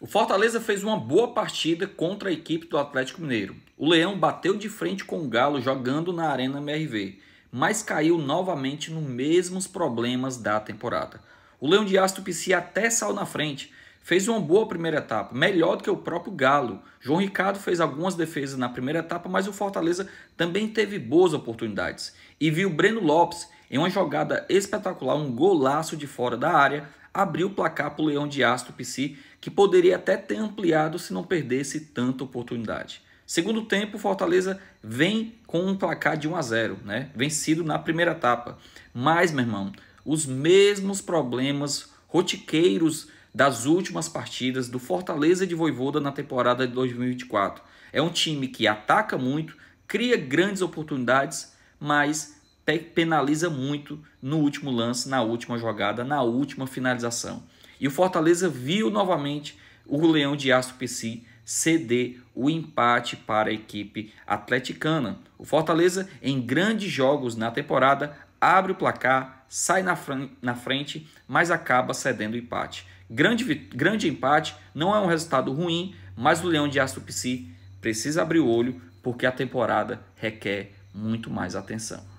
O Fortaleza fez uma boa partida contra a equipe do Atlético Mineiro. O Leão bateu de frente com o Galo jogando na Arena MRV, mas caiu novamente nos mesmos problemas da temporada. O Leão de Astro Pici até saiu na frente, fez uma boa primeira etapa, melhor do que o próprio Galo. João Ricardo fez algumas defesas na primeira etapa, mas o Fortaleza também teve boas oportunidades. E viu Breno Lopes, em uma jogada espetacular, um golaço de fora da área, abriu o placar para o Leão de Aço do PC, que poderia até ter ampliado se não perdesse tanta oportunidade. Segundo tempo, Fortaleza vem com um placar de 1 a 0, né? Vencido na primeira etapa. Mas, meu irmão, os mesmos problemas rotiqueiros das últimas partidas do Fortaleza de Voivoda na temporada de 2024. É um time que ataca muito, cria grandes oportunidades, mas penaliza muito no último lance, na última jogada, na última finalização. E o Fortaleza viu novamente o Leão de Aço PC ceder o empate para a equipe atleticana. O Fortaleza, em grandes jogos na temporada, abre o placar, sai na, na frente, mas acaba cedendo o empate. Grande, grande empate, não é um resultado ruim, mas o Leão de Aço PC precisa abrir o olho porque a temporada requer muito mais atenção.